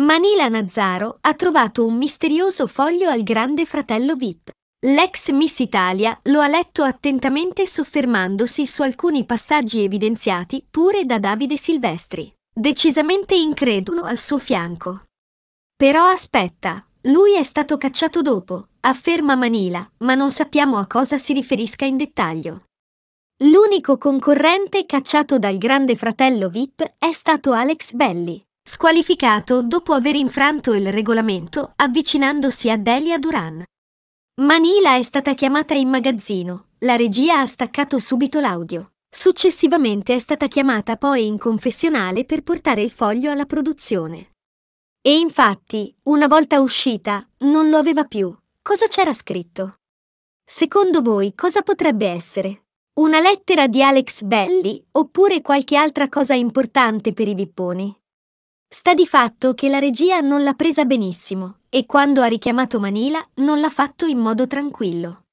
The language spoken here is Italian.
Manila Nazzaro ha trovato un misterioso foglio al grande fratello VIP. L'ex Miss Italia lo ha letto attentamente soffermandosi su alcuni passaggi evidenziati pure da Davide Silvestri, decisamente incredulo al suo fianco. Però aspetta, lui è stato cacciato dopo, afferma Manila, ma non sappiamo a cosa si riferisca in dettaglio. L'unico concorrente cacciato dal grande fratello VIP è stato Alex Belli, squalificato dopo aver infranto il regolamento avvicinandosi a Delia Duran. Manila è stata chiamata in magazzino, la regia ha staccato subito l'audio. Successivamente è stata chiamata poi in confessionale per portare il foglio alla produzione. E infatti, una volta uscita, non lo aveva più. Cosa c'era scritto? Secondo voi cosa potrebbe essere? Una lettera di Alex Belli oppure qualche altra cosa importante per i vipponi? Sta di fatto che la regia non l'ha presa benissimo e quando ha richiamato Manila non l'ha fatto in modo tranquillo.